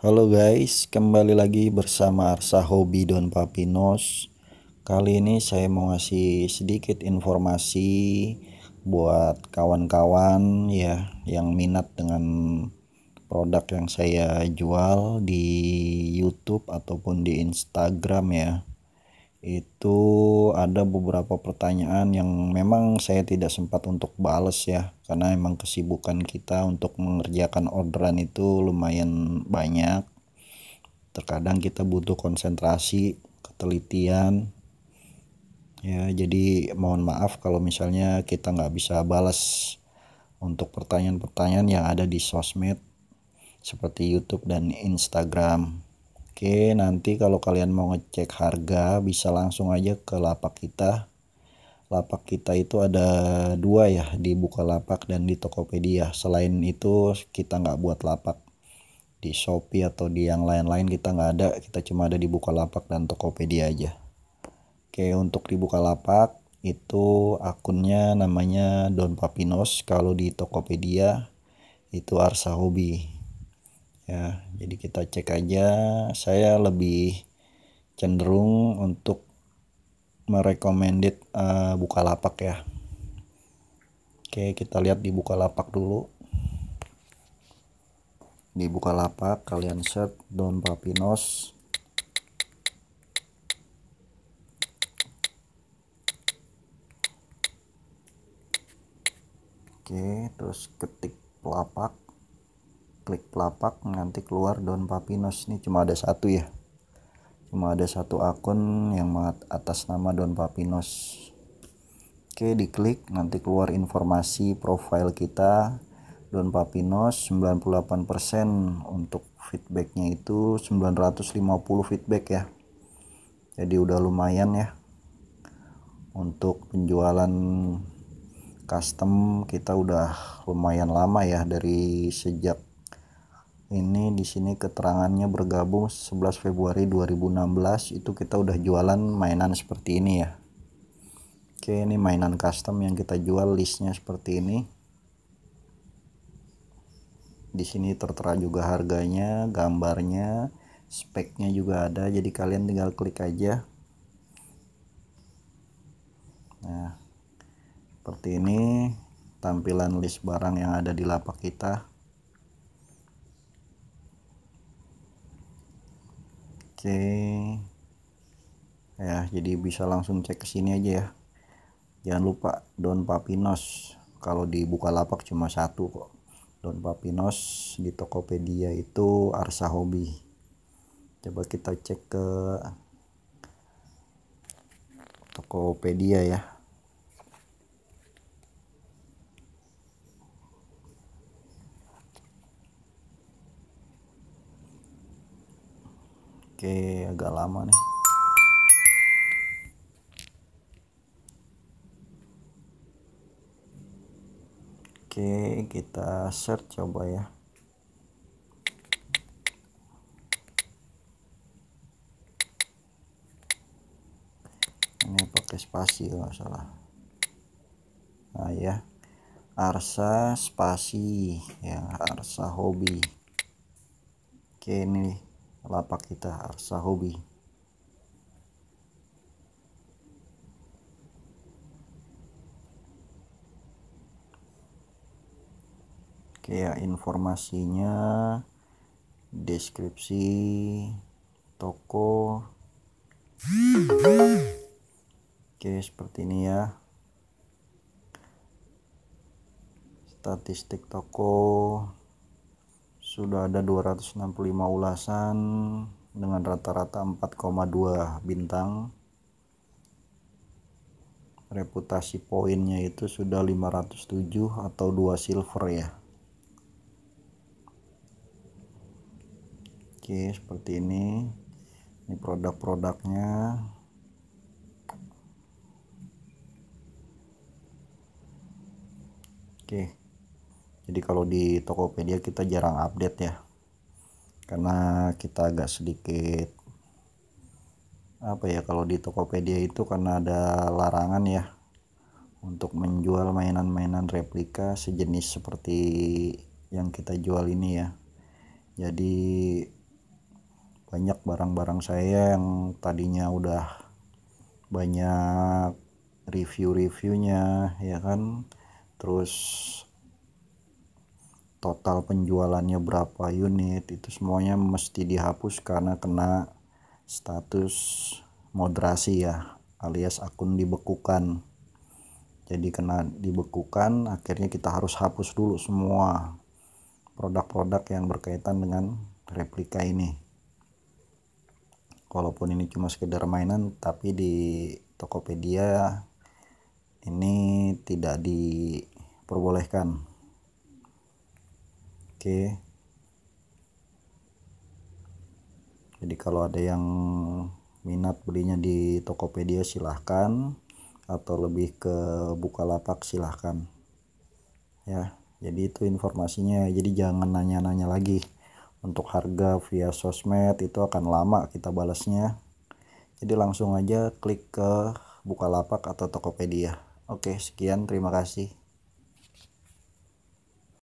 Halo guys, kembali lagi bersama Arsa Hobi Don Papinos. Kali ini saya mau ngasih sedikit informasi buat kawan-kawan ya yang minat dengan produk yang saya jual di YouTube ataupun di Instagram ya itu ada beberapa pertanyaan yang memang saya tidak sempat untuk balas ya karena memang kesibukan kita untuk mengerjakan orderan itu lumayan banyak terkadang kita butuh konsentrasi ketelitian ya jadi mohon maaf kalau misalnya kita nggak bisa balas untuk pertanyaan-pertanyaan yang ada di sosmed seperti YouTube dan Instagram. Oke, nanti kalau kalian mau ngecek harga bisa langsung aja ke lapak kita. Lapak kita itu ada dua ya, di Bukalapak dan di Tokopedia. Selain itu kita nggak buat lapak di Shopee atau di yang lain-lain kita nggak ada, kita cuma ada di Bukalapak dan Tokopedia aja. Oke, untuk di Bukalapak itu akunnya namanya Don Papinos, kalau di Tokopedia itu Arsa Hobi ya jadi kita cek aja saya lebih cenderung untuk merekomended uh, eh, lapak ya Oke kita lihat di buka lapak dulu di buka lapak kalian search don papinos Oke terus ketik pelapak klik pelapak nanti keluar daun papinus ini cuma ada satu ya cuma ada satu akun yang atas nama daun papinus oke diklik nanti keluar informasi profile kita daun papinus 98% untuk feedbacknya itu 950 feedback ya jadi udah lumayan ya untuk penjualan custom kita udah lumayan lama ya dari sejak ini di sini keterangannya bergabung 11 Februari 2016 itu kita udah jualan mainan seperti ini ya Oke ini mainan custom yang kita jual listnya seperti ini di sini tertera juga harganya gambarnya speknya juga ada jadi kalian tinggal klik aja nah seperti ini tampilan list barang yang ada di lapak kita oke ya jadi bisa langsung cek ke sini aja ya jangan lupa don papinos kalau di Bukalapak cuma satu kok Don papinos di Tokopedia itu arsa hobi coba kita cek ke Tokopedia ya Oke, agak lama nih. Oke, kita search coba ya. Ini pakai spasi nggak salah. Nah ya, arsa spasi ya, arsa hobi. Oke ini. Nih lapak kita arsa hobi Oke ya informasinya deskripsi toko Oke seperti ini ya statistik toko sudah ada 265 ulasan dengan rata-rata 4,2 bintang reputasi poinnya itu sudah 507 atau 2 silver ya oke seperti ini ini produk-produknya oke jadi kalau di Tokopedia kita jarang update ya karena kita agak sedikit apa ya kalau di Tokopedia itu karena ada larangan ya untuk menjual mainan-mainan replika sejenis seperti yang kita jual ini ya jadi banyak barang-barang saya yang tadinya udah banyak review-reviewnya ya kan terus total penjualannya berapa unit itu semuanya mesti dihapus karena kena status moderasi ya alias akun dibekukan jadi kena dibekukan akhirnya kita harus hapus dulu semua produk-produk yang berkaitan dengan replika ini walaupun ini cuma sekedar mainan tapi di Tokopedia ini tidak diperbolehkan Oke. Jadi kalau ada yang minat belinya di Tokopedia silahkan atau lebih ke Bukalapak silahkan ya jadi itu informasinya jadi jangan nanya-nanya lagi untuk harga via sosmed itu akan lama kita balasnya jadi langsung aja klik ke Bukalapak atau Tokopedia oke sekian terima kasih